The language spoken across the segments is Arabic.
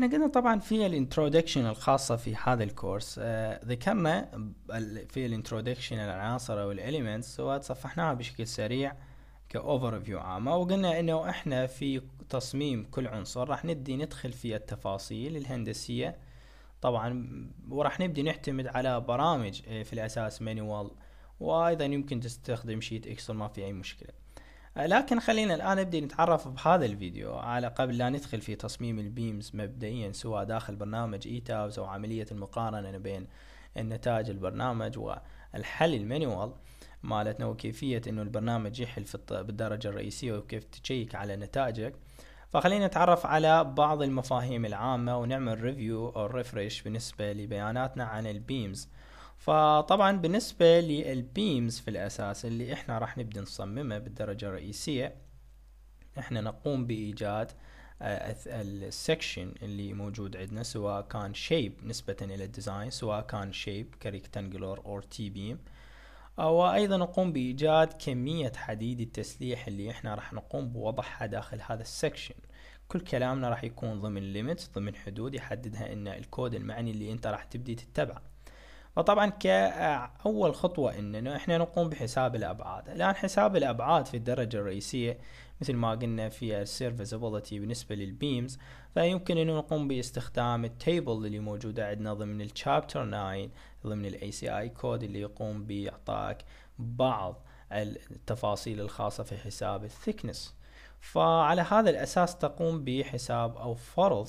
احنا قلنا طبعا في الانترودكشن الخاصه في هذا الكورس ذكرنا آه، في الانترودكشن العناصر او الاليمنتس وتصفحناها بشكل سريع كاوفر فيو عامه وقلنا انه احنا في تصميم كل عنصر راح نبدي ندخل في التفاصيل الهندسيه طبعا وراح نبدي نعتمد على برامج آه، في الاساس مانيوال وايضا يمكن تستخدم شيت اكسل ما في اي مشكله لكن خلينا الآن نبدأ نتعرف بهذا الفيديو على قبل لا ندخل في تصميم البيمز مبدئيا سواء داخل برنامج اي أو عملية المقارنة بين النتائج البرنامج والحل المانيوال مالتنا وكيفية انه البرنامج يحل في بالدرجة الرئيسية وكيف تشيك على نتائجك فخلينا نتعرف على بعض المفاهيم العامة ونعمل ريفيو أو ريفرش بالنسبة لبياناتنا عن البيمز فطبعا بالنسبة للبيمز في الأساس اللي إحنا راح نبدأ نصممها بالدرجة الرئيسية إحنا نقوم بإيجاد آه، السكشن اللي موجود عندنا سواء كان شيب نسبة إلى الديزاين سواء كان شيب كريكتانجلور أو تي بيم وأيضا نقوم بإيجاد كمية حديد التسليح اللي إحنا راح نقوم بوضعها داخل هذا السكشن كل كلامنا راح يكون ضمن ليميت ضمن حدود يحددها إن الكود المعني اللي أنت راح تبدي تتبعه فطبعا كأول خطوة إننا إحنا نقوم بحساب الأبعاد الآن حساب الأبعاد في الدرجة الرئيسية مثل ما قلنا في السير السيرفيسابيلتي بالنسبة للبيمز فيمكن أنه نقوم باستخدام التيبل اللي موجودة عندنا ضمن الشابتر 9 ضمن الاي سي اي كود اللي يقوم بإعطاك بعض التفاصيل الخاصة في حساب الثيكنس فعلى هذا الأساس تقوم بحساب أو فرض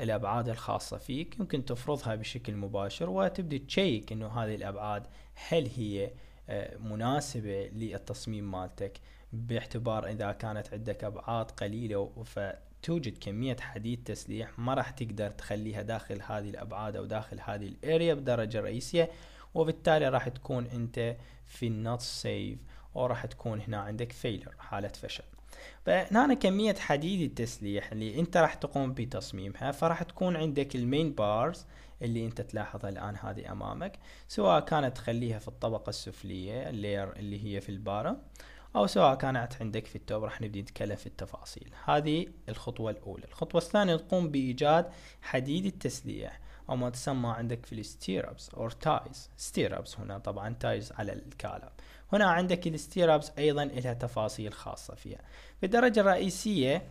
الابعاد الخاصه فيك يمكن تفرضها بشكل مباشر وتبدي تشيك انه هذه الابعاد هل هي آه، مناسبه للتصميم مالتك باعتبار اذا كانت عندك ابعاد قليله فتوجد كميه حديد تسليح ما راح تقدر تخليها داخل هذه الابعاد او داخل هذه الاريا بدرجه رئيسيه وبالتالي راح تكون انت في النوت سيف او راح تكون هنا عندك فيلر حاله فشل فهنا كمية حديد التسليح اللي انت راح تقوم بتصميمها فراح تكون عندك المين بارز اللي انت تلاحظها الان هذه امامك سواء كانت تخليها في الطبقة السفلية اللير اللي هي في البارة او سواء كانت عندك في التوب راح نبدي نتكلم في التفاصيل هذه الخطوة الاولى الخطوة الثانية تقوم بايجاد حديد التسليح أو ما تسمى عندك في الستيرابس أو تايز ستيرابس هنا طبعا تايز على الكالب هنا عندك الستيرابس أيضا لها تفاصيل خاصة فيها في الدرجة الرئيسية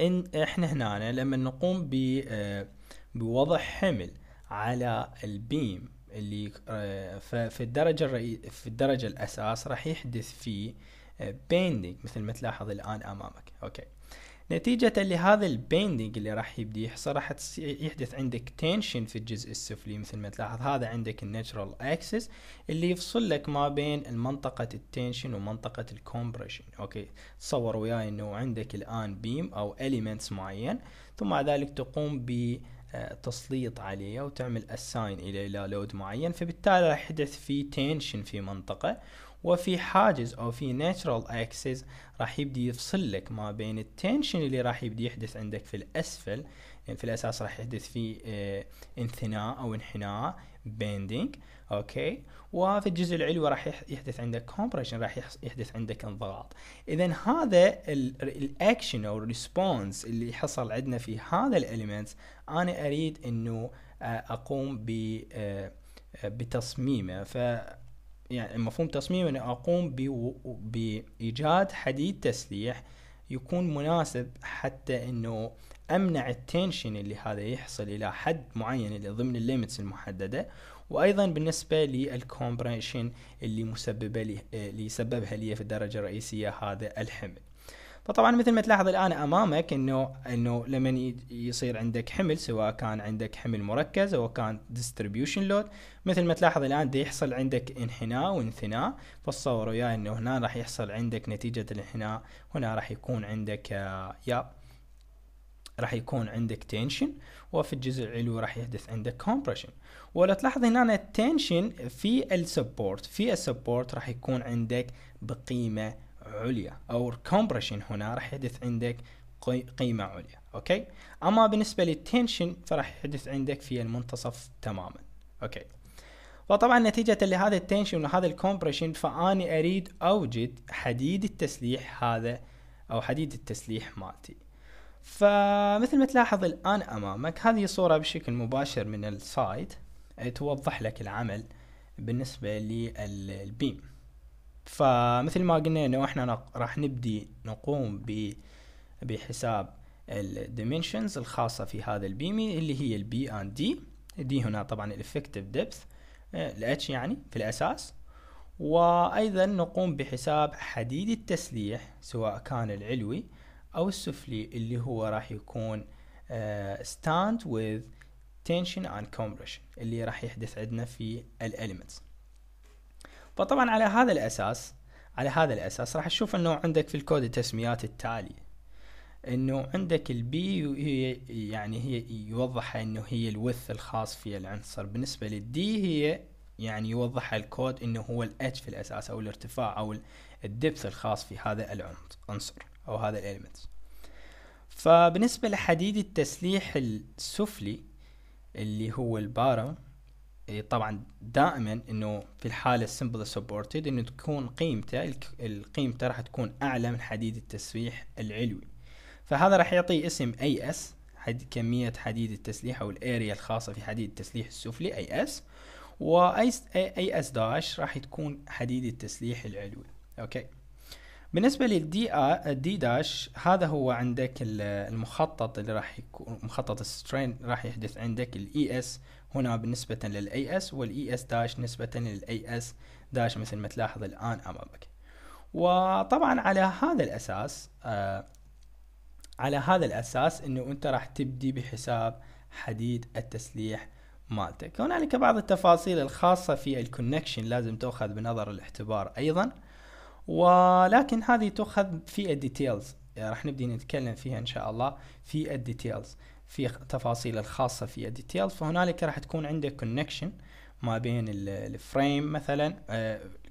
إن إحنا هنا لما نقوم ب آه، بوضع حمل على البيم اللي آه، في الدرجة في الدرجة الأساس راح يحدث في آه، بيندينج مثل ما تلاحظ الآن أمامك أوكي نتيجة لهذا البيندنج اللي راح يبدي يحصل راح يحدث عندك تنشن في الجزء السفلي مثل ما تلاحظ هذا عندك الناتشرال اكسس اللي يفصل لك ما بين المنطقة التنشن ومنطقة الكومبريشن اوكي تصور وياي انه عندك الان بيم او اليمنتس معين ثم بعد ذلك تقوم ب آه، تسليط عليه وتعمل اساين الى لود معين فبالتالي راح يحدث في تنشن في منطقه وفي حاجز او في ناتشرال اكسس راح يبدي يفصل لك ما بين التنشن اللي راح يبدي يحدث عندك في الاسفل يعني في الاساس راح يحدث في اه انثناء او انحناء بيندينج اوكي وفي الجزء العلوي راح يحدث عندك كومبريشن راح يحدث عندك انضغاط اذا هذا الاكشن او الريسبونس اللي حصل عندنا في هذا الاليمنت انا اريد انه آه، اقوم ب آه، بتصميمه ف يعني مفهوم تصميم أني أقوم بإيجاد حديد تسليح يكون مناسب حتى أنه أمنع التنشن اللي هذا يحصل إلى حد معين اللي ضمن الليمتس المحددة وايضا بالنسبه للكومبريشن اللي مسببه لي اللي آه، يسببها لي في الدرجه الرئيسيه هذا الحمل فطبعا مثل ما تلاحظ الان امامك انه انه لما يصير عندك حمل سواء كان عندك حمل مركز او كان ديستريبيوشن لود مثل ما تلاحظ الان دي يحصل عندك انحناء وانثناء فتصور وياي انه هنا راح يحصل عندك نتيجه الانحناء هنا راح يكون عندك آه، يا راح يكون عندك تنشن وفي الجزء العلوي راح يحدث عندك كومبريشن ولو تلاحظ هنا التنشن في السبورت في السبورت راح يكون عندك بقيمه عليا او الكومبريشن هنا راح يحدث عندك قيمة عليا اوكي اما بالنسبة للتنشن فراح يحدث عندك في المنتصف تماما اوكي وطبعا نتيجة لهذا التنشن وهذا الكومبريشن فاني اريد اوجد حديد التسليح هذا او حديد التسليح مالتي فمثل ما تلاحظ الان امامك هذه صورة بشكل مباشر من السايت توضح لك العمل بالنسبة للبيم فمثل ما قلنا انه احنا راح نبدي نقوم ب بحساب الديمنشنز الخاصة في هذا البيمي اللي هي البي اند دي دي هنا طبعا الافكتيف ديبث الاتش يعني في الاساس وايضا نقوم بحساب حديد التسليح سواء كان العلوي او السفلي اللي هو راح يكون آه، stand وذ tension and compression اللي راح يحدث عندنا في الاليمنتس فطبعا على هذا الأساس على هذا الأساس راح تشوف أنه عندك في الكود التسميات التالية أنه عندك البي هي يعني هي يوضحها أنه هي الوث الخاص في العنصر بالنسبة للدي هي يعني يوضح الكود انه هو الاتش في الاساس او الارتفاع او الدبث الخاص في هذا العنصر او هذا الاليمنت فبالنسبة لحديد التسليح السفلي اللي هو البارم إيه، طبعا دائما انه في الحاله السمبل سبورتد انه تكون قيمته القيمته راح تكون اعلى من حديد التسليح العلوي فهذا راح يعطي اسم اي اس حد كميه حديد التسليح او الاريا الخاصه في حديد التسليح السفلي اي اس واي اي اس داش راح تكون حديد التسليح العلوي اوكي بالنسبه للدي دي داش هذا هو عندك المخطط اللي راح يكون مخطط السترين راح يحدث عندك الاي اس e هنا بالنسبة للاي اس والاي اس داش نسبة للاي اس داش مثل ما تلاحظ الآن أمامك وطبعا على هذا الأساس آه على هذا الأساس أنه أنت راح تبدي بحساب حديد التسليح مالتك هنالك بعض التفاصيل الخاصة في الكونكشن لازم تأخذ بنظر الاعتبار أيضا ولكن هذه تأخذ في الديتيلز راح نبدي نتكلم فيها إن شاء الله في الديتيلز في تفاصيل الخاصة في الديتيلز فهنالك راح تكون عندك كونكشن ما بين الفريم مثلا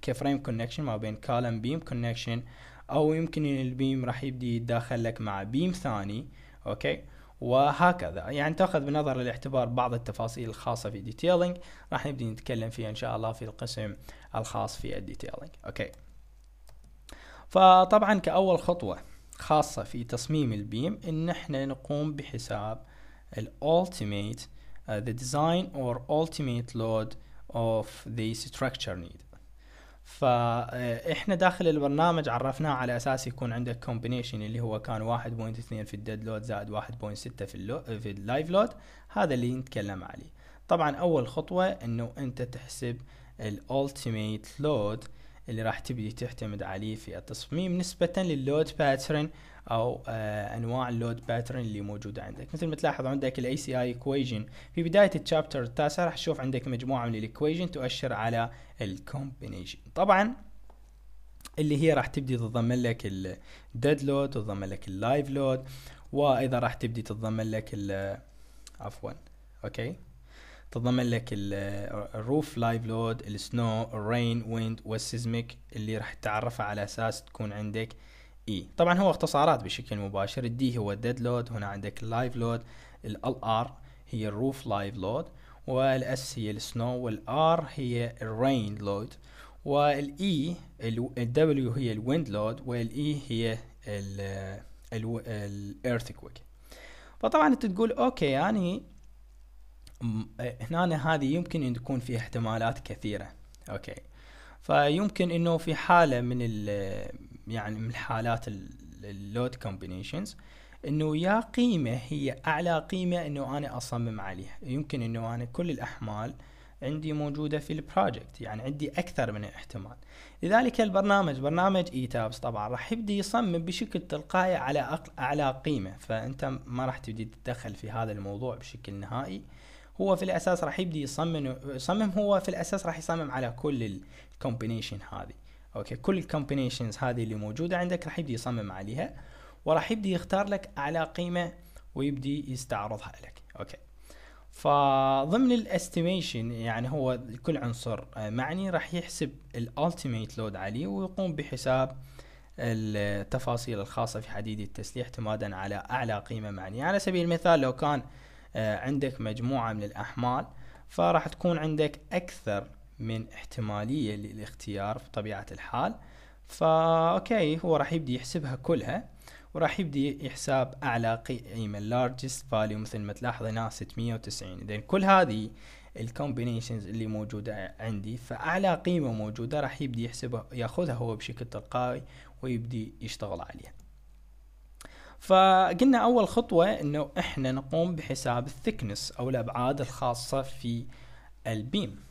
كفريم آه، كونكشن ما بين كالم بيم كونكشن او يمكن البيم راح يبدي يتداخل لك مع بيم ثاني اوكي وهكذا يعني تاخذ بنظر الاعتبار بعض التفاصيل الخاصة في ديتيلينج راح نبدي نتكلم فيها ان شاء الله في القسم الخاص في الديتيلينج اوكي فطبعا كأول خطوة خاصة في تصميم البيم ان احنا نقوم بحساب ال ultimate uh, the design or ultimate load of the structure need فاحنا uh, داخل البرنامج عرفناه على اساس يكون عندك كومبينيشن اللي هو كان 1.2 في الديد لود زائد 1.6 في اللو في اللايف لود هذا اللي نتكلم عليه طبعا اول خطوه انه انت تحسب الالتيميت لود اللي راح تبدي تعتمد عليه في التصميم نسبة لللود باترن او آه، انواع اللود باترن اللي موجوده عندك مثل ما تلاحظ عندك الاي سي اي ايكويجن في بدايه الشابتر التاسع راح تشوف عندك مجموعه من الايكويجن تؤشر على الكومبينيشن طبعا اللي هي راح تبدي تتضمن لك الديد لود وتضمن لك اللايف لود وايضا راح تبدي تتضمن لك عفوا اوكي تضمن لك الروف لايف لود السنو الرين ويند والسيزميك اللي راح تعرفها على اساس تكون عندك اي طبعا هو اختصارات بشكل مباشر الدي هو الديد لود هنا عندك اللايف لود ال ار هي الروف لايف لود والاس هي السنو والار هي الرين لود والاي e، الدبليو هي الويند لود والاي هي الايرثكويك فطبعا انت تقول اوكي يعني هنا هذه يمكن ان تكون فيها احتمالات كثيره اوكي فيمكن انه في حاله من يعني من الحالات اللود كومبينيشنز انه يا قيمه هي اعلى قيمه انه انا اصمم عليها يمكن انه انا كل الاحمال عندي موجوده في البروجكت يعني عندي اكثر من احتمال لذلك البرنامج برنامج اي طبعا راح يبدي يصمم بشكل تلقائي على اعلى قيمه فانت ما راح تبدي تتدخل في هذا الموضوع بشكل نهائي هو في الاساس راح يبدي يصمم يصمم هو في الاساس راح يصمم على كل الكومبينيشن هذه اوكي كل الكومبينيشنز هذه اللي موجوده عندك راح يبدي يصمم عليها وراح يبدي يختار لك اعلى قيمه ويبدي يستعرضها لك اوكي فضمن الاستيميشن يعني هو كل عنصر آه، معني راح يحسب الالتيميت لود عليه ويقوم بحساب التفاصيل الخاصة في حديد التسليح اعتمادا على أعلى قيمة معنية على سبيل المثال لو كان آه، عندك مجموعة من الأحمال فراح تكون عندك أكثر من احتماليه للاختيار في طبيعه الحال فا اوكي هو راح يبدي يحسبها كلها وراح يبدي يحساب اعلى قيمه largest value مثل ما تلاحظ هنا 690 اذا كل هذه الكومبينيشنز اللي موجوده عندي فاعلى قيمه موجوده راح يبدي يحسبها ياخذها هو بشكل تلقائي ويبدي يشتغل عليها فقلنا اول خطوه انه احنا نقوم بحساب الثكنس او الابعاد الخاصه في البيم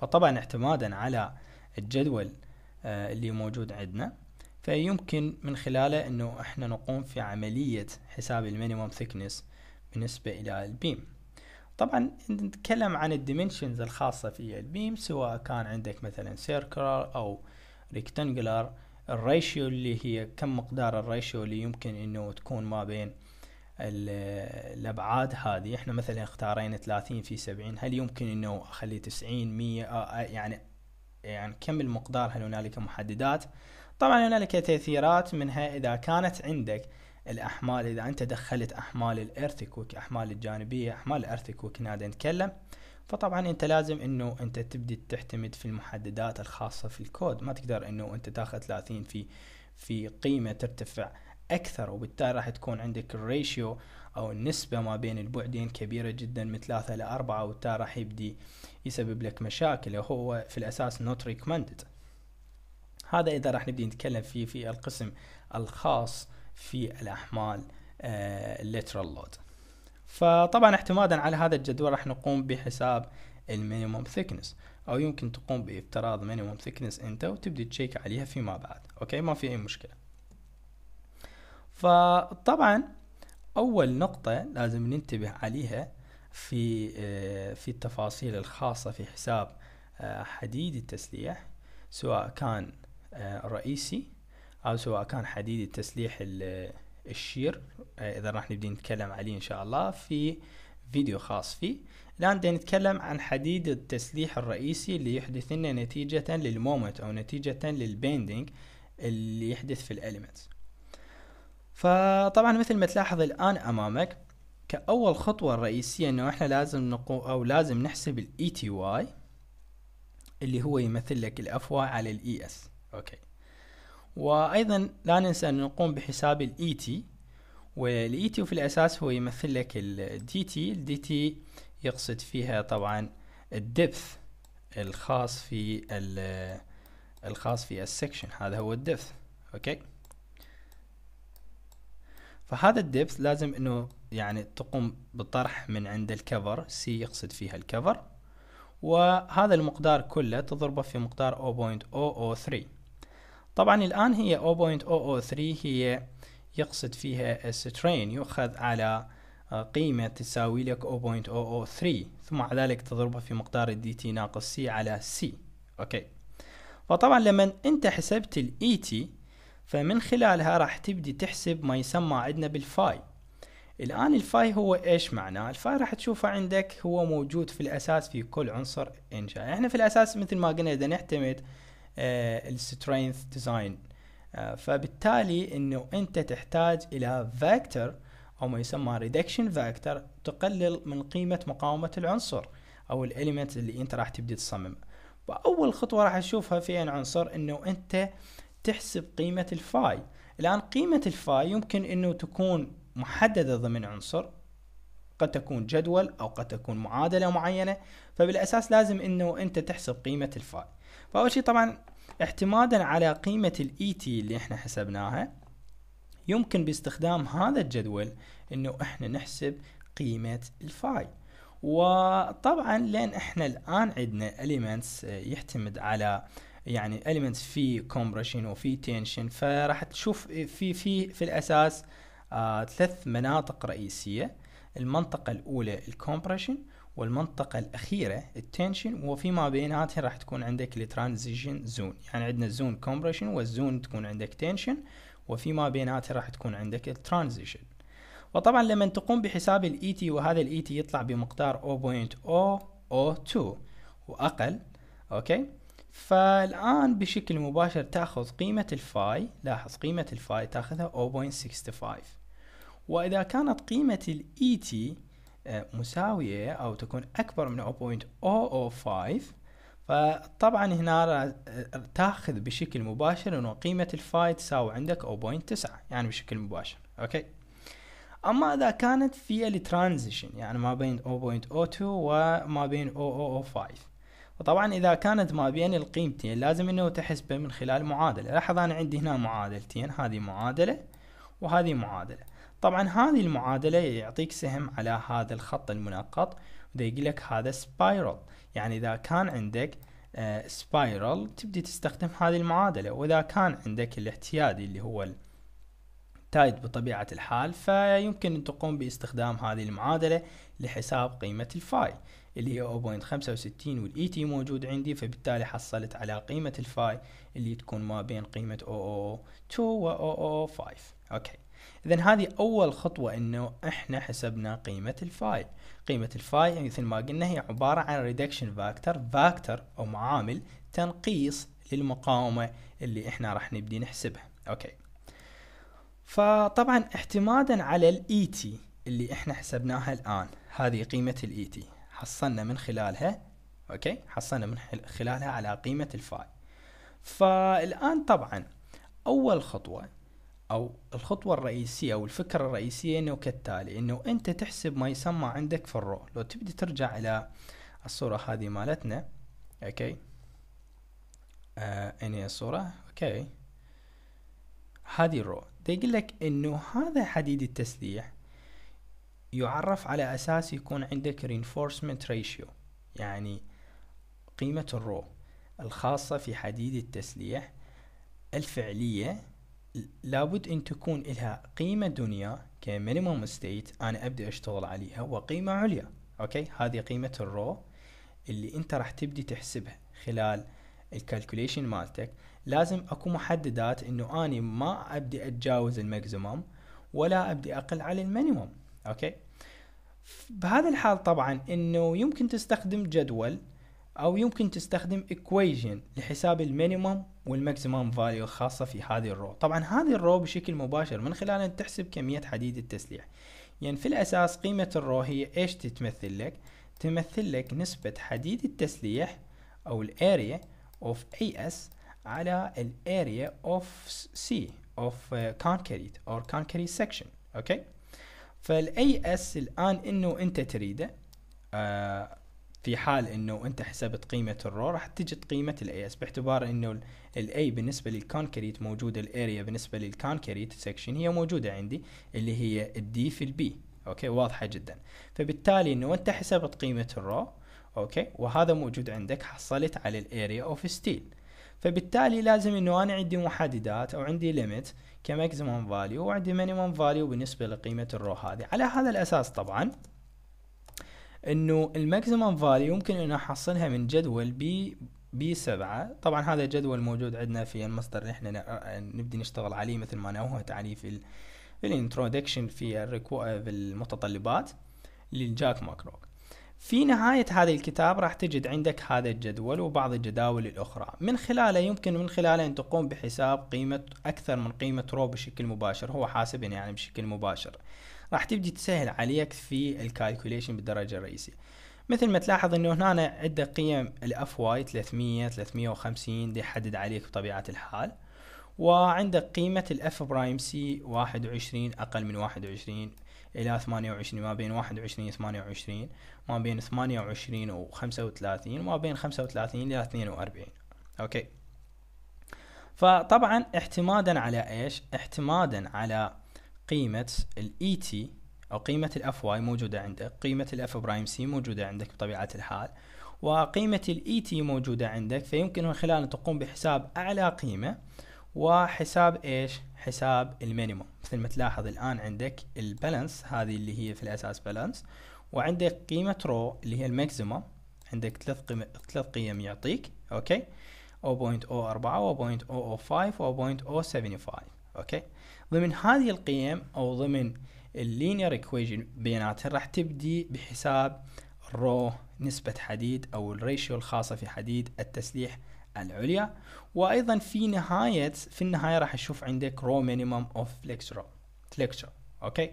فطبعا اعتمادا على الجدول آه، اللي موجود عندنا فيمكن من خلاله انه احنا نقوم في عملية حساب المينيموم ثيكنس بالنسبة الى البيم طبعا نتكلم عن الديمنشنز الخاصة في البيم سواء كان عندك مثلا سيركلر او ريكتانجلر الريشيو اللي هي كم مقدار الريشيو اللي يمكن انه تكون ما بين الابعاد هذه احنا مثلا اختارينا 30 في 70 هل يمكن انه اخلي 90 100 آه، آه، يعني يعني كم المقدار هل هنالك محددات طبعا هنالك تأثيرات منها اذا كانت عندك الاحمال اذا انت دخلت احمال الارتكويك احمال الجانبيه احمال الارتكويك نادى نتكلم فطبعا انت لازم انه انت تبدي تعتمد في المحددات الخاصه في الكود ما تقدر انه انت تاخذ 30 في في قيمه ترتفع اكثر وبالتالي راح تكون عندك الريشيو او النسبة ما بين البعدين كبيرة جدا من ثلاثة الى اربعة وبالتالي راح يبدي يسبب لك مشاكل وهو في الاساس نوت ريكومندد هذا اذا راح نبدي نتكلم فيه في القسم الخاص في الاحمال الليترال آه، لود فطبعا اعتمادا على هذا الجدول راح نقوم بحساب المينيموم ثيكنس او يمكن تقوم بافتراض مينيموم ثيكنس انت وتبدي تشيك عليها فيما بعد اوكي ما في اي مشكله فطبعا اول نقطه لازم ننتبه عليها في آه، في التفاصيل الخاصه في حساب آه، حديد التسليح سواء كان آه، رئيسي او سواء كان حديد التسليح الشير اذا راح نبدي نتكلم عليه ان شاء الله في فيديو خاص فيه الان بدنا نتكلم عن حديد التسليح الرئيسي اللي يحدث لنا نتيجة للمومنت او نتيجة للبيندنج اللي يحدث في الاليمنتس فطبعا مثل ما تلاحظ الان امامك كأول خطوة رئيسيه انه احنا لازم نقو او لازم نحسب الاي تي e واي اللي هو يمثل لك الاف واي على الاي اس e اوكي وايضا لا ننسى ان نقوم بحساب الاي تي e والاي تي في الاساس هو يمثل لك الدي تي الدي تي يقصد فيها طبعا الدبث الخاص في الخاص في السكشن هذا هو الدبث اوكي okay. فهذا الدبث لازم انه يعني تقوم بالطرح من عند الكفر سي يقصد فيها الكفر وهذا المقدار كله تضربه في مقدار 0.003 طبعا الآن هي 0.003 هي يقصد فيها السترين يؤخذ على آه، قيمة تساوي لك 0.003 ثم على ذلك تضربه في مقدار الدي تي ناقص سي على سي اوكي فطبعا لما انت حسبت الاي تي e فمن خلالها راح تبدي تحسب ما يسمى عندنا بالفاي الآن الفاي هو إيش معناه؟ الفاي راح تشوفه عندك هو موجود في الأساس في كل عنصر إنشاء يعني إحنا في الأساس مثل ما قلنا إذا نعتمد آه، السترينث ديزاين آه، فبالتالي إنه أنت تحتاج إلى فيكتور أو ما يسمى ريدكشن فيكتور تقلل من قيمة مقاومة العنصر أو الإليمنت اللي أنت راح تبدي تصممه وأول خطوة راح تشوفها في العنصر إنه أنت تحسب قيمة الفاي الآن قيمة الفاي يمكن أنه تكون محددة ضمن عنصر قد تكون جدول أو قد تكون معادلة معينة فبالأساس لازم أنه أنت تحسب قيمة الفاي فأول شيء طبعا اعتمادا على قيمة الاي تي e اللي احنا حسبناها يمكن باستخدام هذا الجدول انه احنا نحسب قيمة الفاي وطبعا لان احنا الان عندنا elements يعتمد على يعني اليمنتس في كومبريشن وفي تنشن فراح تشوف في في في الاساس آه ثلاث مناطق رئيسيه المنطقه الاولى الكومبريشن والمنطقة الأخيرة التنشن وفي ما بيناتها راح تكون عندك الترانزيشن زون يعني عندنا الزون كومبريشن والزون تكون عندك تنشن وفي ما بيناتها راح تكون عندك الترانزيشن وطبعا لما تقوم بحساب الاي تي e وهذا الاي تي e يطلع بمقدار 0.002 واقل اوكي فالآن بشكل مباشر تأخذ قيمة الفاي لاحظ قيمة الفاي تأخذها 0.65 وإذا كانت قيمة الإي e آه، تي مساوية أو تكون أكبر من 0.005 فطبعا هنا آه، تاخذ بشكل مباشر انه قيمة الفاي تساوي عندك 0.9 يعني بشكل مباشر اوكي اما اذا كانت في الترانزيشن يعني ما بين 0.02 وما بين 0.005 وطبعا اذا كانت ما بين القيمتين لازم انه تحسبه من خلال معادلة لاحظ انا عندي هنا معادلتين هذه معادلة وهذه معادلة طبعا هذه المعادلة يعطيك سهم على هذا الخط المنقط ويقول لك هذا سبايرال يعني اذا كان عندك سبايرال آه، uh, تبدي تستخدم هذه المعادلة وإذا كان عندك الاعتيادي اللي هو تايد بطبيعة الحال فيمكن أن تقوم باستخدام هذه المعادلة لحساب قيمة الفاي اللي هي 0.65 والاي تي موجود عندي فبالتالي حصلت على قيمة الفاي اللي تكون ما بين قيمة 002 و 005 اوكي اذا هذه اول خطوة انه احنا حسبنا قيمة الفاي قيمة الفاي يعني مثل ما قلنا هي عبارة عن ريدكشن فاكتور فاكتور او معامل تنقيص للمقاومة اللي احنا راح نبدي نحسبها اوكي فطبعا اعتمادا على الاي تي e اللي احنا حسبناها الان هذه قيمة الاي تي e حصلنا من خلالها اوكي حصلنا من خلالها على قيمة الفاي فالآن طبعا أول خطوة أو الخطوة الرئيسية أو الفكرة الرئيسية أنه كالتالي أنه أنت تحسب ما يسمى عندك في الرو لو تبدي ترجع إلى الصورة هذه مالتنا اوكي آه اني الصورة اوكي هذه الرو يقول لك انه هذا حديد التسليح يعرف على أساس يكون عندك reinforcement ratio يعني قيمة الرو الخاصة في حديد التسليح الفعلية لابد أن تكون لها قيمة دنيا كمينيموم ستيت أنا أبدأ أشتغل عليها وقيمة عليا أوكي هذه قيمة الرو اللي أنت راح تبدي تحسبها خلال الكالكوليشن مالتك لازم أكو محددات أنه أنا ما أبدي أتجاوز الماكسيموم ولا أبدي أقل على المينيموم أوكي بهذا الحال طبعا انه يمكن تستخدم جدول او يمكن تستخدم equation لحساب المينيموم والماكسيمم فاليو الخاصه في هذه الرو طبعا هذه الرو بشكل مباشر من خلال ان تحسب كميه حديد التسليح يعني في الاساس قيمه الرو هي ايش تتمثل لك تمثل لك نسبه حديد التسليح او الاريا اوف اي اس على الاريا اوف سي اوف كونكريت اور كونكريت سكشن اوكي فالاي اس الان انه انت تريده آه في حال انه انت حسبت قيمه الرو راح تجد قيمه الاي اس باعتبار انه الاي بالنسبه للكونكريت موجوده الاريا بالنسبه للكونكريت سكشن هي موجوده عندي اللي هي الدي في البي اوكي واضحه جدا فبالتالي انه انت حسبت قيمه الرو اوكي وهذا موجود عندك حصلت على الاريا اوف ستيل فبالتالي لازم انه انا عندي محددات او عندي ليميت كماكسيموم فاليو وعندي مينيموم فاليو بالنسبة لقيمة الرو هذه على هذا الأساس طبعا انه الماكسيموم فاليو ممكن ان احصلها من جدول بي بي 7 طبعا هذا الجدول موجود عندنا في المصدر اللي احنا نبدي نشتغل عليه مثل ما نوهت عليه في الانترودكشن في, في المتطلبات للجاك ماكروك في نهاية هذا الكتاب راح تجد عندك هذا الجدول وبعض الجداول الأخرى من خلاله يمكن من خلاله أن تقوم بحساب قيمة أكثر من قيمة رو بشكل مباشر هو حاسب يعني بشكل مباشر راح تبدي تسهل عليك في الكالكوليشن بالدرجة الرئيسية مثل ما تلاحظ انه هنا عدة قيم الاف واي 300 350 دي يحدد عليك بطبيعة الحال وعندك قيمة الاف برايم سي 21 اقل من 21 الى 28 ما بين 21 28 ما بين 28 و 35 ما بين 35 الى 42 اوكي فطبعا اعتمادا على ايش اعتمادا على قيمة الاي تي e او قيمة الاف واي موجودة عندك قيمة الاف برايم سي موجودة عندك بطبيعة الحال وقيمة الاي تي e موجودة عندك فيمكن من خلال تقوم بحساب اعلى قيمة وحساب ايش حساب المينيموم مثل ما تلاحظ الآن عندك البالانس هذه اللي هي في الأساس بالانس وعندك قيمة رو اللي هي الماكسيموم عندك ثلاث قيم ثلاث قيم يعطيك اوكي 0.04 و0.005 و0.075 اوكي ضمن هذه القيم او ضمن اللينير ايكويشن بيناتها راح تبدي بحساب الرو نسبة حديد او الريشيو الخاصة في حديد التسليح العليا وايضا في نهايه في النهايه راح اشوف عندك رو مينيمم اوف فليكسرو فليكسرو اوكي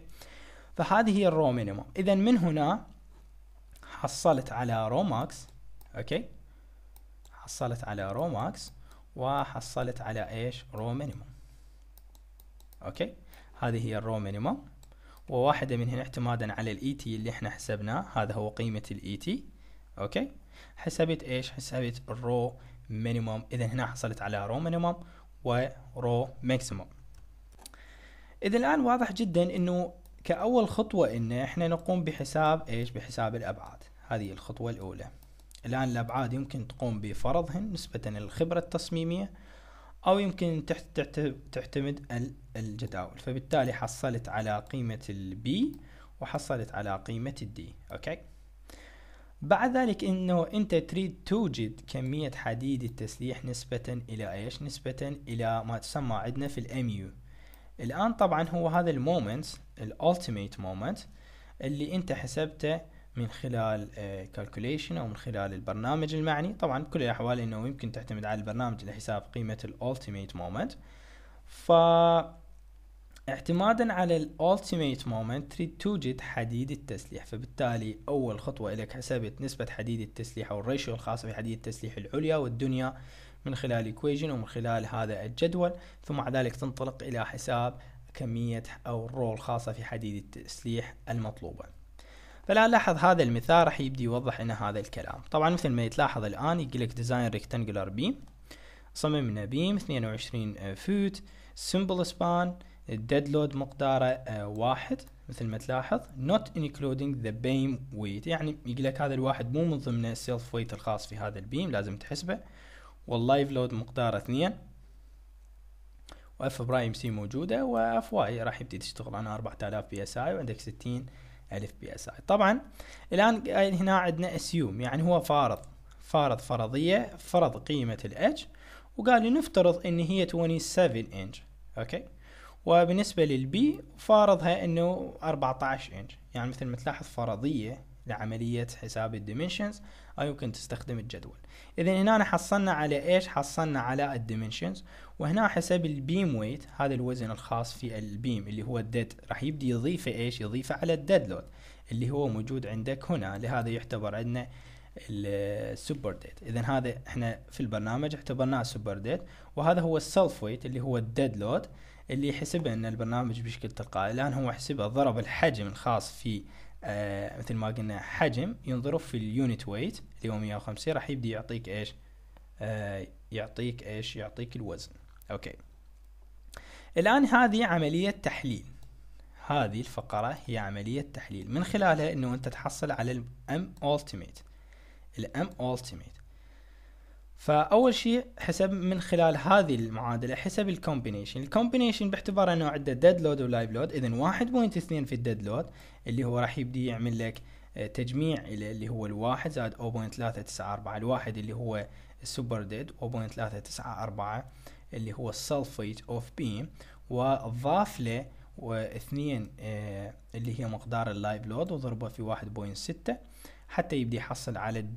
فهذه هي الرو مينيمم اذا من هنا حصلت على رو ماكس اوكي حصلت على رو ماكس وحصلت على ايش رو مينيمم اوكي هذه هي الرو مينيمم وواحدة من هنا اعتمادا على الاي تي e اللي احنا حسبناه هذا هو قيمة الاي تي e اوكي حسبت ايش حسبت الرو مينيموم اذا هنا حصلت على رو مينيموم ورو ماكسيموم اذا الان واضح جدا انه كاول خطوه ان احنا نقوم بحساب ايش بحساب الابعاد هذه الخطوه الاولى الان الابعاد يمكن تقوم بفرضهن نسبه للخبره التصميميه او يمكن تعتمد الجداول فبالتالي حصلت على قيمه البي وحصلت على قيمه الدي اوكي بعد ذلك انه انت تريد توجد كمية حديد التسليح نسبة الى ايش نسبة الى ما تسمى عندنا في الاميو الان طبعا هو هذا المومنت الالتيميت مومنت اللي انت حسبته من خلال كالكوليشن آه، او من خلال البرنامج المعني طبعا بكل الاحوال انه يمكن تعتمد على البرنامج لحساب قيمة الالتيميت مومنت ف اعتمادا على الالتيميت مومنت تريد توجد حديد التسليح فبالتالي اول خطوه لك حسبت نسبه حديد التسليح او الريشيو الخاصه بحديد التسليح العليا والدنيا من خلال equation ومن خلال هذا الجدول ثم مع ذلك تنطلق الى حساب كميه او الرول الخاصه في حديد التسليح المطلوبه فلا لاحظ هذا المثال راح يبدي يوضح لنا هذا الكلام طبعا مثل ما تلاحظ الان يقول لك ديزاين beam بيم صممنا بيم 22 فوت سمبل سبان الديد لود مقداره آه، واحد مثل ما تلاحظ not including the beam weight يعني يقول لك هذا الواحد مو من ضمن السيلف ويت الخاص في هذا البيم لازم تحسبه واللايف لود مقداره اثنين واف برايم سي موجوده واف واي راح يبدي تشتغل على 4000 بي اس اي وعندك 60 الف بي اس اي طبعا الان هنا عندنا اسيوم يعني هو فارض فارض فرضيه فرض قيمه الاتش وقال لي نفترض ان هي 27 انش اوكي وبالنسبة للبي فارضها انه 14 انش يعني مثل ما تلاحظ فرضية لعملية حساب الديمنشنز او يمكن تستخدم الجدول اذا هنا حصلنا على ايش حصلنا على الديمنشنز وهنا حسب البيم ويت هذا الوزن الخاص في البيم اللي هو الديد راح يبدي يضيفه ايش يضيفه على الديد لود اللي هو موجود عندك هنا لهذا يعتبر عندنا السوبر ديت اذا هذا احنا في البرنامج اعتبرناه سوبر ديت وهذا هو السلف ويت اللي هو الديد لود اللي يحسبه ان البرنامج بشكل تلقائي الان هو حسبه ضرب الحجم الخاص في آه مثل ما قلنا حجم ينضرب في اليونت ويت اللي هو 150 راح يبدي يعطيك ايش آه يعطيك ايش يعطيك الوزن اوكي الان هذه عملية تحليل هذه الفقرة هي عملية تحليل من خلالها انه انت تحصل على الام ultimate الام ultimate فاول شيء حسب من خلال هذه المعادله حسب الكومبينيشن الكومبينيشن باعتبار انه عنده ديد لود ولايف لود اذا 1.2 في الديد لود اللي هو راح يبدي يعمل لك آه، تجميع اللي هو الواحد زائد 0.394 الواحد اللي هو السوبر ديد 0.394 اللي هو السلفيت اوف بي وضاف له واثنين آه، اللي هي مقدار اللايف لود وضربه في 1.6 حتى يبدي يحصل على ال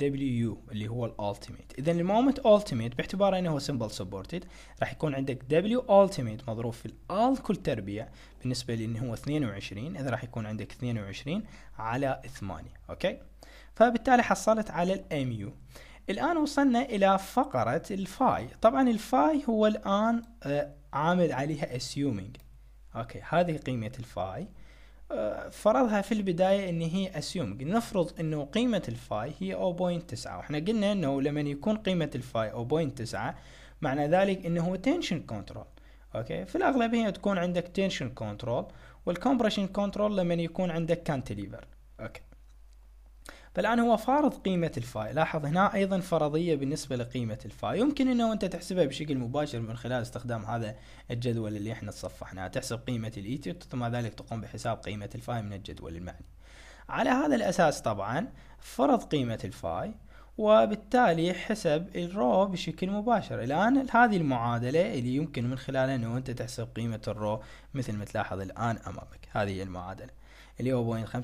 W اللي هو الالتيميت اذا المومنت التيميت باعتبار انه هو سمبل سبورتد راح يكون عندك W التيميت مضروب في الال كل تربيع بالنسبه انه هو 22 اذا راح يكون عندك 22 على 8 اوكي فبالتالي حصلت على ال MU الان وصلنا الى فقره الفاي طبعا الفاي هو الان آه، عامل عليها assuming اوكي هذه قيمه الفاي فرضها في البداية ان هي اسيوم نفرض انه قيمة الفاي هي 0.9 واحنا قلنا انه لما يكون قيمة الفاي 0.9 معنى ذلك انه هو تنشن كنترول اوكي في الاغلب هي تكون عندك تنشن كنترول والكمبريشن كنترول لما يكون عندك كانتليفر اوكي فالآن هو فارض قيمة الفاي لاحظ هنا أيضا فرضية بالنسبة لقيمة الفاي يمكن أنه أنت تحسبها بشكل مباشر من خلال استخدام هذا الجدول اللي احنا تصفحناه تحسب قيمة الإيتي ثم ذلك تقوم بحساب قيمة الفاي من الجدول المعني على هذا الأساس طبعا فرض قيمة الفاي وبالتالي حسب الرو بشكل مباشر الآن هذه المعادلة اللي يمكن من خلالها أنه أنت تحسب قيمة الرو مثل ما تلاحظ الآن أمامك هذه المعادلة اللي هو 0.85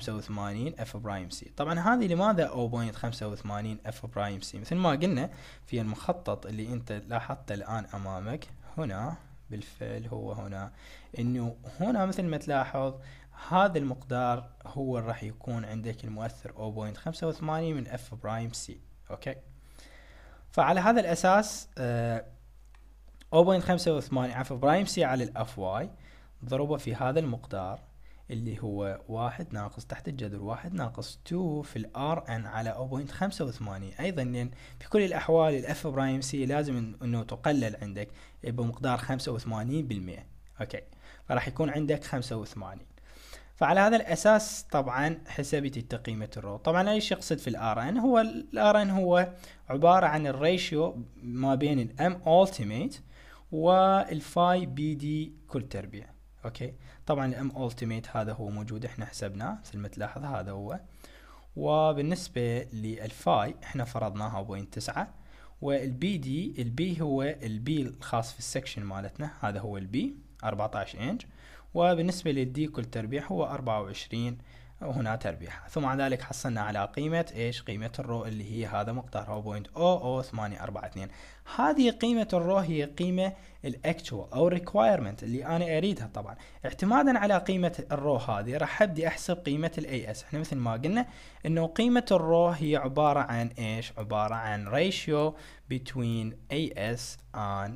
اف برايم سي طبعا هذه لماذا 0.85 اف برايم سي مثل ما قلنا في المخطط اللي انت لاحظته الان امامك هنا بالفعل هو هنا انه هنا مثل ما تلاحظ هذا المقدار هو اللي راح يكون عندك المؤثر 0.85 من اف برايم سي اوكي فعلى هذا الاساس آه 0.85 اف برايم سي على الاف واي ضربه في هذا المقدار اللي هو واحد ناقص تحت الجذر واحد ناقص 2 في الار ان على 0.85 ايضا لان في كل الاحوال الاف برايم سي لازم انه تقلل عندك بمقدار 85% اوكي فراح يكون عندك 85 فعلى هذا الاساس طبعا حسبت قيمه الرو طبعا ايش يقصد في الار ان هو الار ان هو عباره عن الريشيو ما بين الام ultimate والفاي بي دي كل تربيع اوكي طبعا الام التيميت هذا هو موجود احنا حسبناه مثل ما تلاحظ هذا هو وبالنسبة للفاي احنا فرضناها 0.9 والبي دي البي هو البي الخاص في السكشن مالتنا هذا هو البي 14 انج وبالنسبة للدي كل تربيع هو 24 وهنا تربيحة ثم بعد ذلك حصلنا على قيمة ايش قيمة الرو اللي هي هذا مقدارها 0.00842 هذه قيمة الرو هي قيمة الاكتوال او requirement اللي انا اريدها طبعا اعتمادا على قيمة الرو هذه راح ابدي احسب قيمة الاي اس احنا مثل ما قلنا انه قيمة الرو هي عبارة عن ايش عبارة عن ratio between as and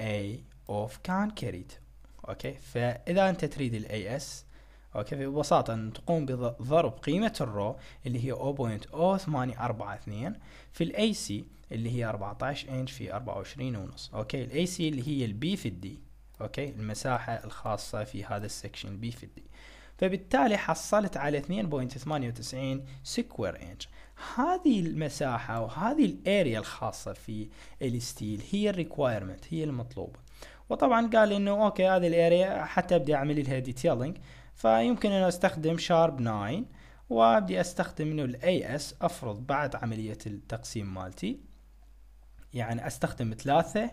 a of concrete اوكي فاذا انت تريد الاي اس اوكي ببساطة ان تقوم بضرب قيمة الرو اللي هي 0.0842 في الاي سي اللي هي 14 انش في 24 ونص اوكي الاي سي اللي هي البي في الدي اوكي المساحة الخاصة في هذا السكشن بي في الدي فبالتالي حصلت على 2.98 سكوير انش هذه المساحة وهذه الاريا الخاصة في الستيل هي الريكوايرمنت هي المطلوبة وطبعا قال انه اوكي هذه الاريا حتى ابدي اعمل لها ديتيلينج فيمكن أن أستخدم شارب 9 وأبدي أستخدم إنه الـ AS أفرض بعد عملية التقسيم مالتي يعني أستخدم ثلاثة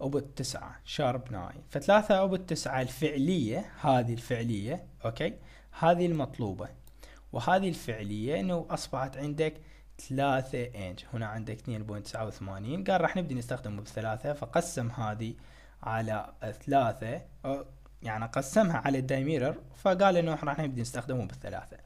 أبد تسعة شارب 9 فثلاثة أبد تسعة الفعلية هذه الفعلية أوكي هذه المطلوبة وهذه الفعلية إنه أصبحت عندك 3 انش هنا عندك 2.89 قال راح نبدي نستخدمه بثلاثة فقسم هذه على ثلاثة يعني قسمها على الداي ميرور فقال انه راح نبدا نستخدمه بالثلاثه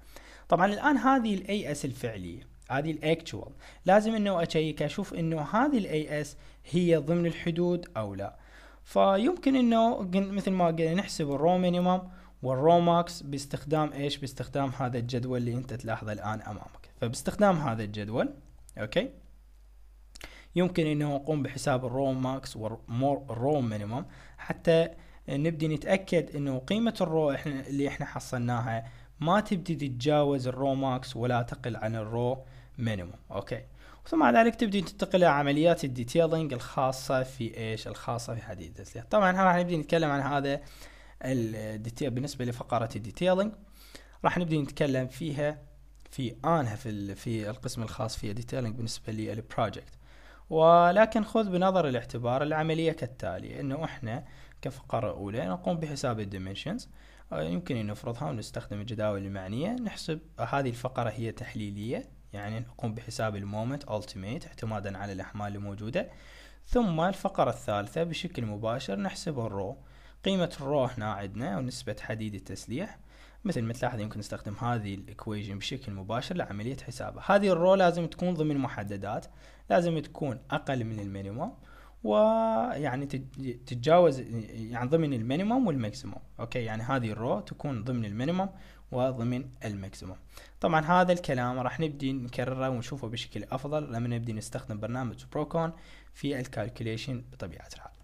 طبعا الان هذه الاي اس الفعليه هذه الاكتشوال لازم انه اشيك اشوف انه هذه الاي اس هي ضمن الحدود او لا فيمكن انه مثل ما قلنا نحسب الرو مينيمم والرو ماكس باستخدام ايش باستخدام هذا الجدول اللي انت تلاحظه الان امامك فباستخدام هذا الجدول اوكي يمكن انه نقوم بحساب الرو ماكس والرو مينيمم حتى نبدي نتاكد انه قيمه الرو احنا اللي احنا حصلناها ما تبدي تتجاوز الرو ماكس ولا تقل عن الرو مينيموم اوكي ثم بعد ذلك تبدي تنتقل الى عمليات الديتيلينج الخاصه في ايش الخاصه في حديد التسليح طبعا راح نبدي نتكلم عن هذا الديتيل بالنسبه لفقره الديتيلينج راح نبدي نتكلم فيها في انها في في القسم الخاص في الديتيلينج بالنسبه للبروجكت ولكن خذ بنظر الاعتبار العمليه كالتالي انه احنا كفقرة أولى نقوم بحساب الديمنشنز آه، يمكن أن نفرضها ونستخدم الجداول المعنية نحسب هذه الفقرة هي تحليلية يعني نقوم بحساب المومنت التيميت اعتمادا على الأحمال الموجودة ثم الفقرة الثالثة بشكل مباشر نحسب الرو قيمة الرو هنا عندنا ونسبة حديد التسليح مثل ما تلاحظ يمكن نستخدم هذه الاكويجن بشكل مباشر لعملية حسابها هذه الرو لازم تكون ضمن محددات لازم تكون أقل من المينيموم ويعني تتجاوز يعني ضمن المينيموم والماكسيموم اوكي يعني هذه الرو تكون ضمن المينيموم وضمن الماكسيموم طبعا هذا الكلام راح نبدي نكرره ونشوفه بشكل افضل لما نبدي نستخدم برنامج بروكون في الكالكوليشن بطبيعه الحال